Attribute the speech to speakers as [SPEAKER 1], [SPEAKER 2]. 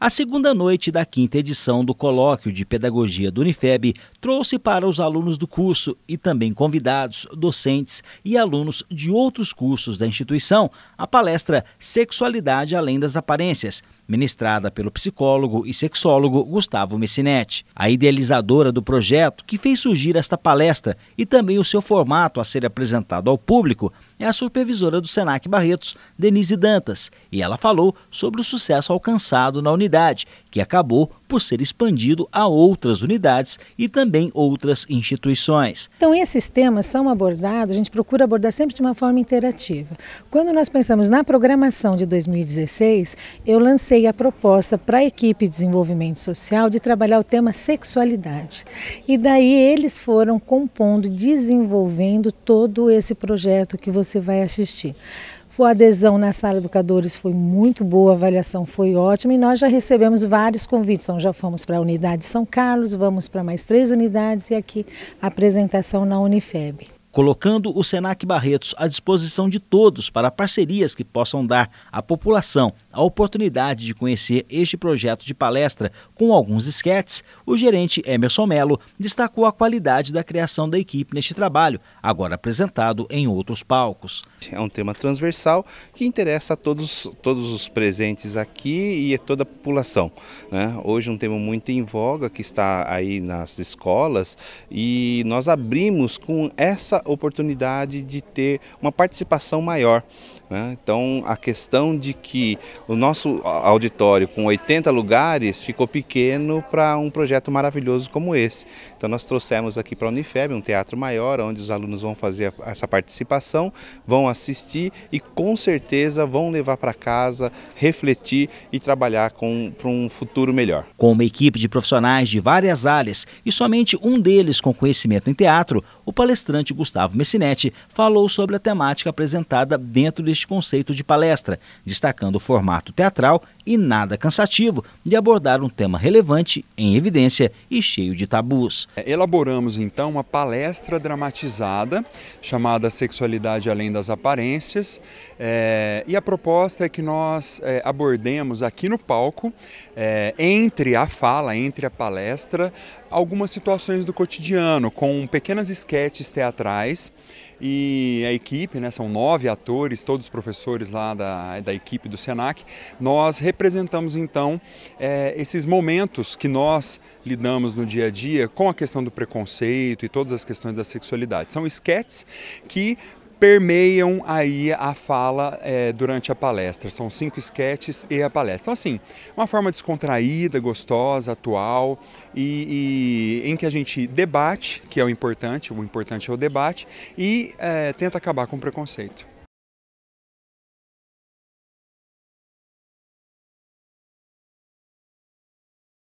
[SPEAKER 1] A segunda noite da quinta edição do Colóquio de Pedagogia do Unifeb trouxe para os alunos do curso e também convidados, docentes e alunos de outros cursos da instituição a palestra Sexualidade Além das Aparências, ministrada pelo psicólogo e sexólogo Gustavo Messinetti, a idealizadora do projeto que fez surgir esta palestra e também o seu formato a ser apresentado ao público é a supervisora do Senac Barretos, Denise Dantas, e ela falou sobre o sucesso alcançado na unidade que acabou por ser expandido a outras unidades e também outras instituições.
[SPEAKER 2] Então, esses temas são abordados, a gente procura abordar sempre de uma forma interativa. Quando nós pensamos na programação de 2016, eu lancei a proposta para a equipe de desenvolvimento social de trabalhar o tema sexualidade. E daí eles foram compondo, desenvolvendo todo esse projeto que você vai assistir. A adesão na sala educadores foi muito boa, a avaliação foi ótima e nós já recebemos vários convites. Então já fomos para a unidade São Carlos, vamos para mais três unidades e aqui a apresentação na Unifeb.
[SPEAKER 1] Colocando o Senac Barretos à disposição de todos para parcerias que possam dar à população a oportunidade de conhecer este projeto de palestra com alguns esquetes, o gerente Emerson Melo destacou a qualidade da criação da equipe neste trabalho, agora apresentado em outros palcos. É um
[SPEAKER 3] tema transversal que interessa a todos, todos os presentes aqui e a toda a população. Né? Hoje um tema muito em voga que está aí nas escolas e nós abrimos com essa oportunidade de ter uma participação maior. Né? Então a questão de que o nosso auditório com 80 lugares ficou pequeno para um projeto maravilhoso como esse. Então nós trouxemos aqui para a Unifeb um teatro maior, onde os alunos vão fazer essa participação, vão assistir e com certeza vão levar para casa, refletir e trabalhar para
[SPEAKER 1] um futuro melhor. Com uma equipe de profissionais de várias áreas e somente um deles com conhecimento em teatro, o palestrante Gustavo Messinetti falou sobre a temática apresentada dentro deste conceito de palestra, destacando o formato formato teatral e nada cansativo
[SPEAKER 4] de abordar um tema relevante, em evidência e cheio de tabus. Elaboramos então uma palestra dramatizada chamada Sexualidade Além das Aparências é, e a proposta é que nós é, abordemos aqui no palco, é, entre a fala, entre a palestra, algumas situações do cotidiano com pequenas esquetes teatrais e a equipe, né, são nove atores, todos professores lá da, da equipe do SENAC, nós representamos então é, esses momentos que nós lidamos no dia a dia com a questão do preconceito e todas as questões da sexualidade. São esquetes que permeiam aí a fala é, durante a palestra. São cinco esquetes e a palestra. Então, assim, uma forma descontraída, gostosa, atual e, e, em que a gente debate, que é o importante, o importante é o debate, e é, tenta acabar com o preconceito.